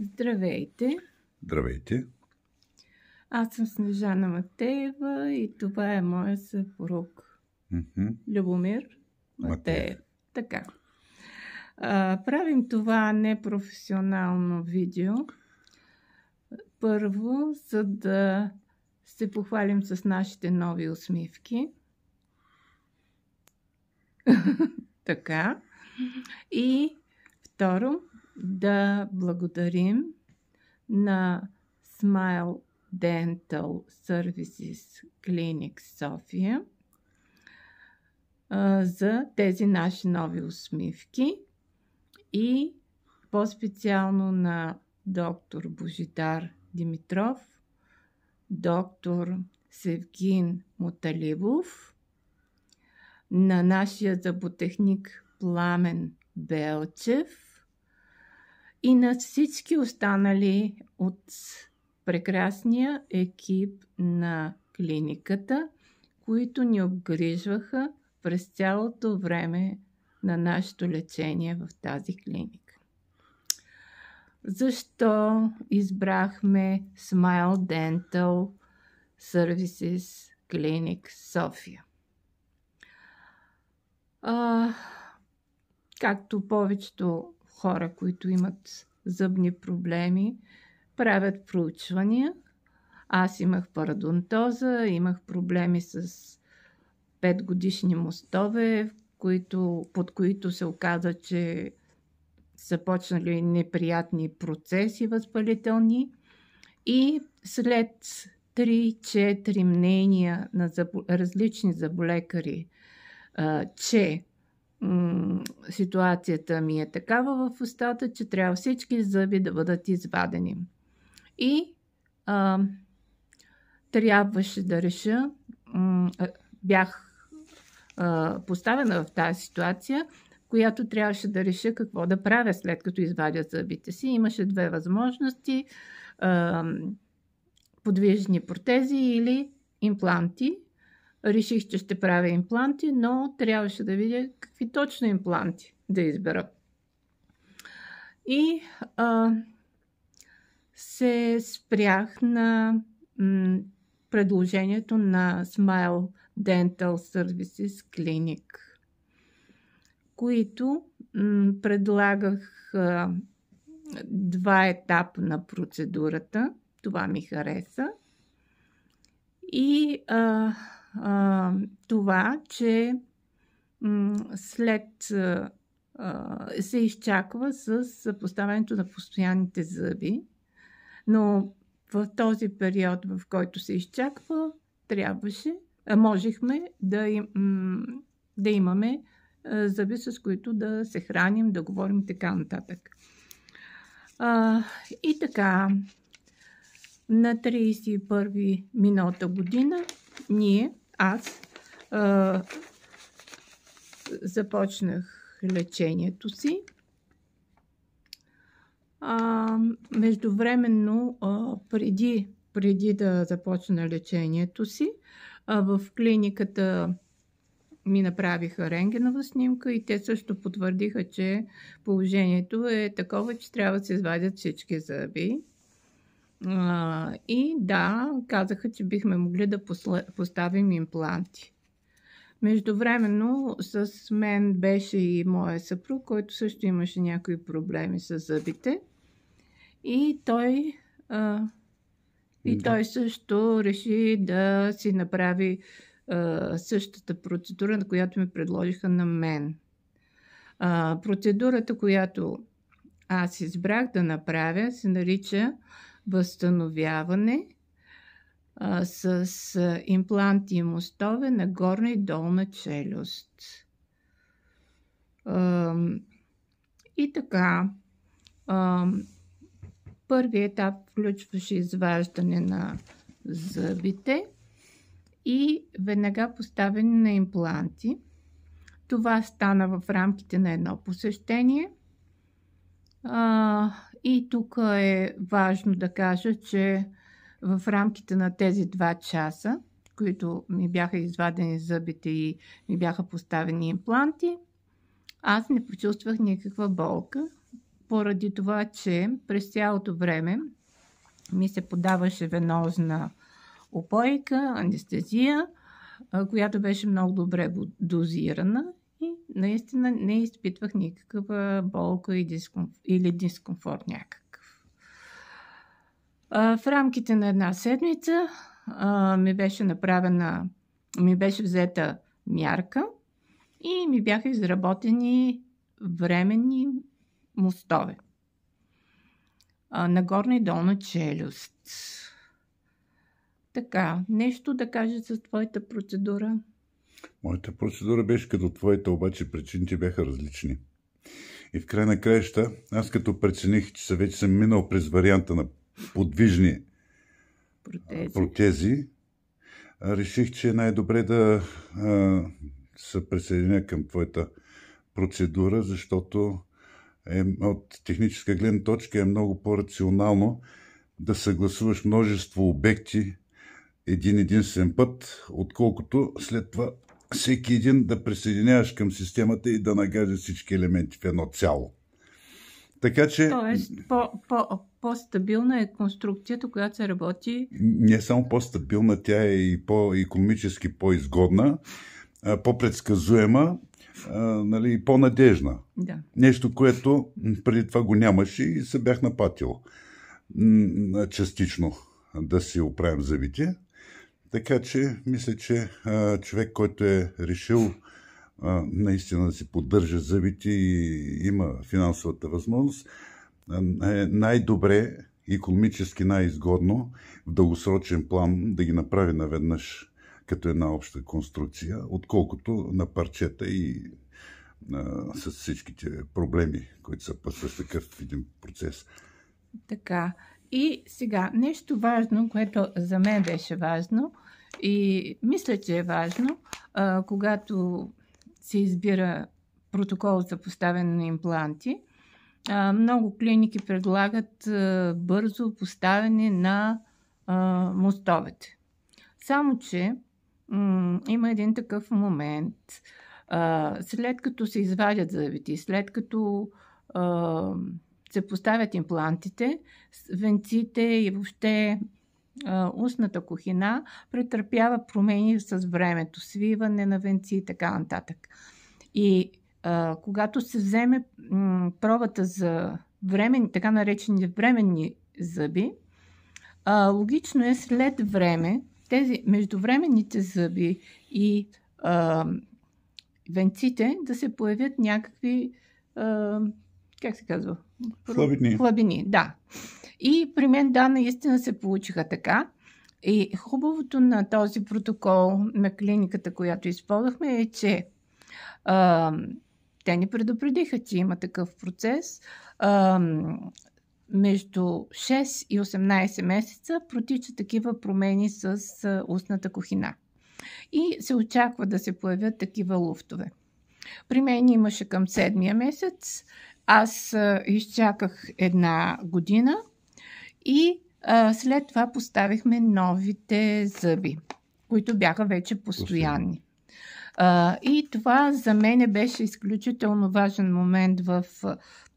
Здравейте! Здравейте! Аз съм Снежана Матеева и това е моя съпруг. Mm-hmm. Любомир Матеев. Матеев. Така. А, правим това непрофесионално видео. Първо, за да се похвалим с нашите нови усмивки. така. И второ, да благодарим на Smile Dental Services Clinic София за тези наши нови усмивки и по-специално на доктор Божидар Димитров, доктор Севгин Муталибов, на нашия заботехник Пламен Белчев, и на всички останали от прекрасния екип на клиниката, които ни обгрижваха през цялото време на нашето лечение в тази клиника. Защо избрахме Smile Dental Services Clinic София? А, както повечето хора, които имат зъбни проблеми, правят проучвания. Аз имах парадонтоза, имах проблеми с 5 годишни мостове, които, под които се оказа, че са почнали неприятни процеси възпалителни. И след 3-4 мнения на забо... различни заболекари, че ситуацията ми е такава в устата, че трябва всички зъби да бъдат извадени. И а, трябваше да реша, м- бях а, поставена в тази ситуация, която трябваше да реша какво да правя след като извадя зъбите си. Имаше две възможности. А, подвижни протези или импланти реших, че ще правя импланти, но трябваше да видя какви точно импланти да избера. И а, се спрях на м, предложението на Smile Dental Services Clinic, които м, предлагах а, два етапа на процедурата. Това ми хареса. И а, а, това, че м- след а, се изчаква с поставянето на постоянните зъби, но в този период, в който се изчаква, трябваше, а, можехме да, им, да имаме зъби, с които да се храним, да говорим и така нататък. А, и така, на 31 миналата година ние аз а, започнах лечението си. А, междувременно, а, преди, преди да започна лечението си, а, в клиниката ми направиха рентгенова снимка и те също потвърдиха, че положението е такова, че трябва да се извадят всички зъби и да, казаха, че бихме могли да поставим импланти. Междувременно с мен беше и моя съпруг, който също имаше някои проблеми с зъбите. И той, а, и да. той също реши да си направи а, същата процедура, на която ми предложиха на мен. А, процедурата, която аз избрах да направя, се нарича възстановяване а, с импланти и мостове на горна и долна челюст. А, и така, а, първият етап включваше изваждане на зъбите и веднага поставяне на импланти. Това стана в рамките на едно посещение – а, и тук е важно да кажа, че в рамките на тези два часа, които ми бяха извадени зъбите и ми бяха поставени импланти, аз не почувствах никаква болка, поради това, че през цялото време ми се подаваше венозна опойка, анестезия, която беше много добре дозирана и наистина не изпитвах никаква болка и дискомф... или дискомфорт някакъв. А, в рамките на една седмица а, ми беше направена, ми беше взета мярка и ми бяха изработени временни мостове. А, на горна и долна челюст. Така, нещо да кажа за твоята процедура? Моята процедура беше като твоята, обаче причините бяха различни. И в край на краища, аз като прецених, че вече съм минал през варианта на подвижни протези, протези реших, че е най-добре да а, се присъединя към твоята процедура, защото е, от техническа гледна точка е много по-рационално да съгласуваш множество обекти един единствен път, отколкото след това всеки един да присъединяваш към системата и да нагажеш всички елементи в едно цяло. Така че. Тоест, по, по, по-стабилна е конструкцията, която се работи. Не само по-стабилна, тя е и по-економически по-изгодна, по-предсказуема нали, и по-надежна. Да. Нещо, което преди това го нямаше и се бях напатил частично да си оправим завитие. Така че, мисля, че а, човек, който е решил а, наистина да си поддържа зъбите и има финансовата възможност, е най-добре, економически най-изгодно, в дългосрочен план да ги направи наведнъж като една обща конструкция, отколкото на парчета и а, с всичките проблеми, които са с такъв един процес. Така. И сега, нещо важно, което за мен беше важно – и мисля, че е важно, а, когато се избира протокол за поставяне на импланти, а, много клиники предлагат а, бързо поставяне на а, мостовете. Само, че м- има един такъв момент. А, след като се извадят зъбите, след като а, се поставят имплантите, венците и въобще устната кухина претърпява промени с времето, свиване на венци и така нататък. И а, когато се вземе м, пробата за времен, така наречени временни зъби, а, логично е след време тези междувременните зъби и а, венците да се появят някакви, а, как се казва? Хлабини. Хлабини, да. И при мен, да, наистина се получиха така. И хубавото на този протокол на клиниката, която използвахме, е, че а, те ни предупредиха, че има такъв процес. А, между 6 и 18 месеца протича такива промени с устната кухина. И се очаква да се появят такива луфтове. При мен имаше към седмия месец. Аз изчаках една година – и а, след това поставихме новите зъби, които бяха вече постоянни. А, и това за мен беше изключително важен момент в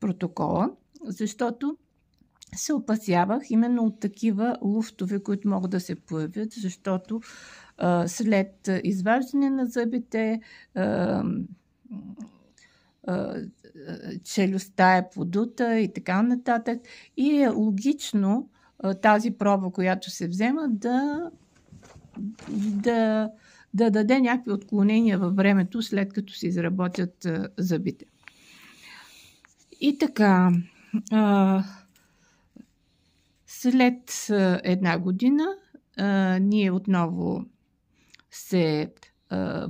протокола, защото се опасявах именно от такива луфтове, които могат да се появят, защото а, след изваждане на зъбите а, челюстта е подута и така нататък. И е логично тази проба, която се взема, да, да, да даде някакви отклонения във времето, след като се изработят зъбите. И така, след една година ние отново се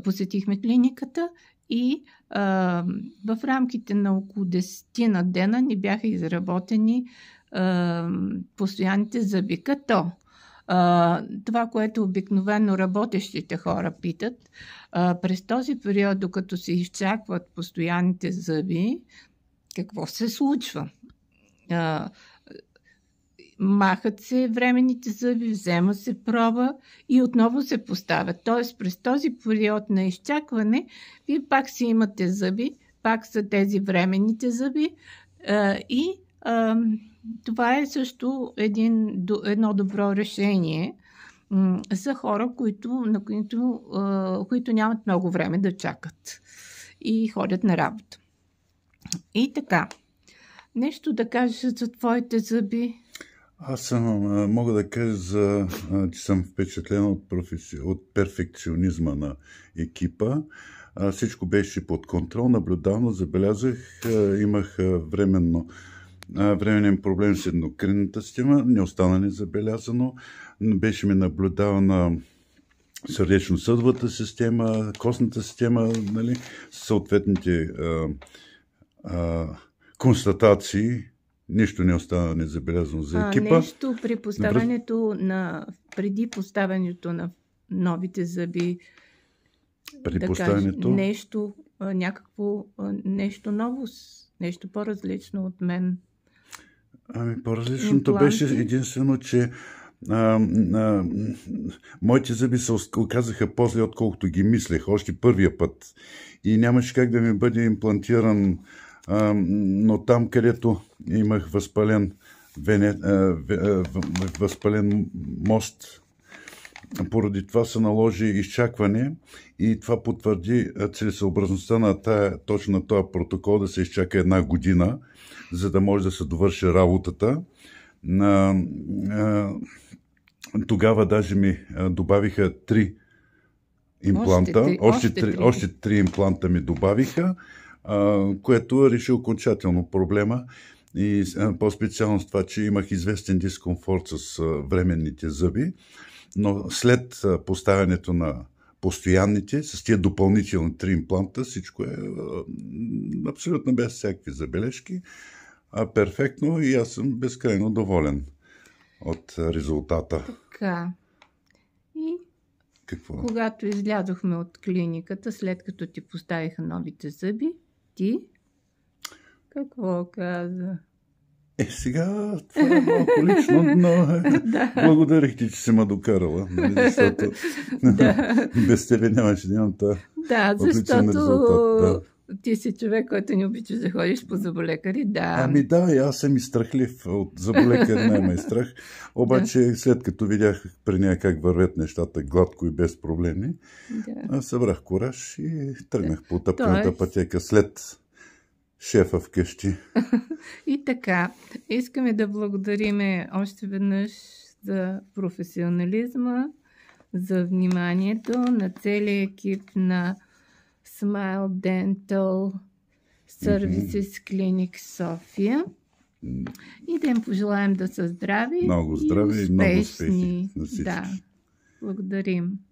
посетихме клиниката и в рамките на около 10 на дена ни бяха изработени постоянните зъби, като това, което обикновено работещите хора питат, през този период, докато се изчакват постоянните зъби, какво се случва? махат се времените зъби, взема се проба и отново се поставя. Тоест през този период на изчакване вие пак си имате зъби, пак са тези времените зъби а, и а, това е също един, едно добро решение за хора, които, на които, а, които нямат много време да чакат и ходят на работа. И така, нещо да кажеш за твоите зъби, аз съм, мога да кажа, за, че съм впечатлен от, професи... от перфекционизма на екипа. Всичко беше под контрол, наблюдавано, забелязах, имах временно временен проблем с еднокринната система, не остана незабелязано. Беше ми наблюдавана сърдечно-съдвата система, костната система, нали, съответните а, а, констатации, Нищо не остана незабелязано за екипа. А, нещо при поставянето на... преди поставянето на новите зъби. При да поставянето? Кажа, нещо, някакво, нещо ново, нещо по-различно от мен. Ами, по-различното Импланти. беше единствено, че а, а, моите зъби се оказаха после, отколкото ги мислех, още първия път. И нямаше как да ми бъде имплантиран но там, където имах възпален, вене, възпален мост, поради това се наложи изчакване и това потвърди целесъобразността на тая, точно на този протокол да се изчака една година, за да може да се довърши работата. тогава даже ми добавиха три импланта. Още три, още, три, още три импланта ми добавиха което е реши окончателно проблема и по-специално с това, че имах известен дискомфорт с временните зъби, но след поставянето на постоянните, с тия допълнителни три импланта, всичко е абсолютно без всякакви забележки, а перфектно и аз съм безкрайно доволен от резултата. Така. И Какво? когато излязохме от клиниката, след като ти поставиха новите зъби, ти какво каза? Е, сега това е малко лично, но е. да. благодарих ти, че си ме докарала. Нали, защото да. без тебе нямаше да имам това. Да, защото да. Ти си човек, който не обича да ходиш по заболекари, да. Ами да, и аз съм и страхлив. От заболекари, няма и страх. Обаче да. след като видях при нея как вървят нещата гладко и без проблеми, да. събрах кораж и тръгнах да. по тъпната Тоест... пътека след шефа вкъщи. и така, искаме да благодариме още веднъж за професионализма, за вниманието на целия екип на Smile Dental Services mm-hmm. Clinic София. И да им пожелаем да са здрави. Много здрави и, успешни. и много успехи на всички. Да. Благодарим.